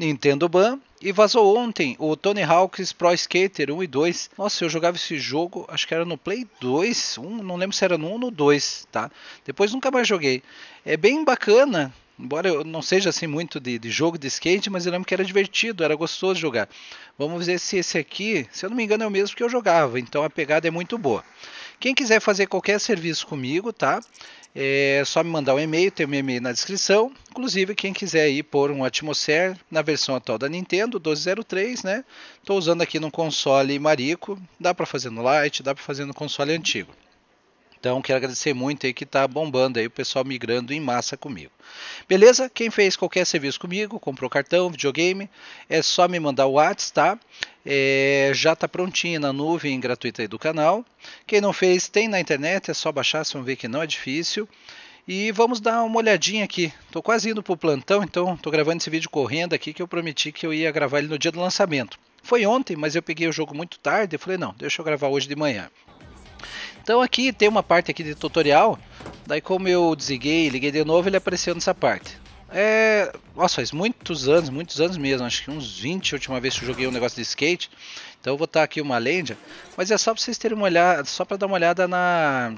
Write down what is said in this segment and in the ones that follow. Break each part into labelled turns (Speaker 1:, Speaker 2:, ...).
Speaker 1: Nintendo Ban. E vazou ontem o Tony Hawk's Pro Skater 1 e 2. Nossa, eu jogava esse jogo, acho que era no Play 2, um, não lembro se era no 1 ou no 2, tá? Depois nunca mais joguei. É bem bacana, embora eu não seja assim muito de, de, jogo de skate, mas eu lembro que era divertido, era gostoso jogar. Vamos ver se esse aqui, se eu não me engano, é o mesmo que eu jogava, então a pegada é muito boa. Quem quiser fazer qualquer serviço comigo, tá? É só me mandar um e-mail, tem um e-mail na descrição. Inclusive, quem quiser ir por um Atmosphere na versão atual da Nintendo 1203, né? Estou usando aqui no console Marico, dá para fazer no Lite, dá para fazer no console antigo. Então quero agradecer muito aí que está bombando aí o pessoal migrando em massa comigo. Beleza? Quem fez qualquer serviço comigo, comprou cartão, videogame, é só me mandar o WhatsApp, tá? É, já está prontinho na nuvem gratuita aí do canal. Quem não fez, tem na internet, é só baixar, vocês vão ver que não é difícil. E vamos dar uma olhadinha aqui. Estou quase indo para o plantão, então estou gravando esse vídeo correndo aqui que eu prometi que eu ia gravar ele no dia do lançamento. Foi ontem, mas eu peguei o jogo muito tarde e falei, não, deixa eu gravar hoje de manhã. Então aqui tem uma parte aqui de tutorial, daí como eu desliguei e liguei de novo, ele apareceu nessa parte. É, nossa, faz muitos anos, muitos anos mesmo, acho que uns 20 a última vez que eu joguei um negócio de skate. Então eu vou estar aqui uma lenda, mas é só para vocês terem uma olhada, só para dar uma olhada na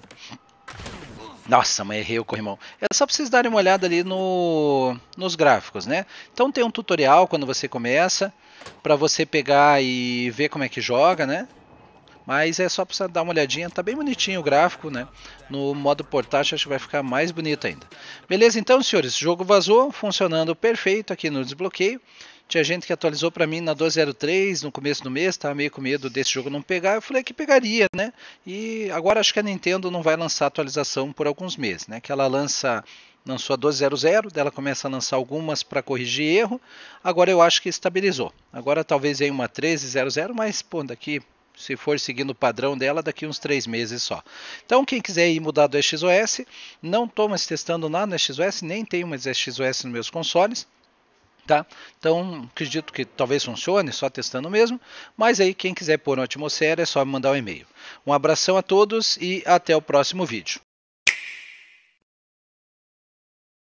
Speaker 1: nossa, mas errei o corrimão. É só para vocês darem uma olhada ali no, nos gráficos, né? Então tem um tutorial quando você começa, para você pegar e ver como é que joga, né? Mas é só para dar uma olhadinha, tá bem bonitinho o gráfico, né? No modo portátil acho que vai ficar mais bonito ainda. Beleza, então, senhores, jogo vazou, funcionando perfeito aqui no desbloqueio. Tinha gente que atualizou para mim na 203 no começo do mês, tava meio com medo desse jogo não pegar. Eu falei que pegaria, né? E agora acho que a Nintendo não vai lançar atualização por alguns meses, né? Que ela lança lançou a 2.00, dela começa a lançar algumas para corrigir erro. Agora eu acho que estabilizou. Agora talvez em uma 13.00, mas pô, daqui se for seguindo o padrão dela, daqui uns três meses só. Então, quem quiser ir mudar do XOS, não estou mais testando nada no XOS, nem tenho mais XOS nos meus consoles. Tá? Então, acredito que talvez funcione, só testando mesmo. Mas aí, quem quiser pôr uma atmosfera, é só me mandar um e-mail. Um abração a todos e até o próximo vídeo.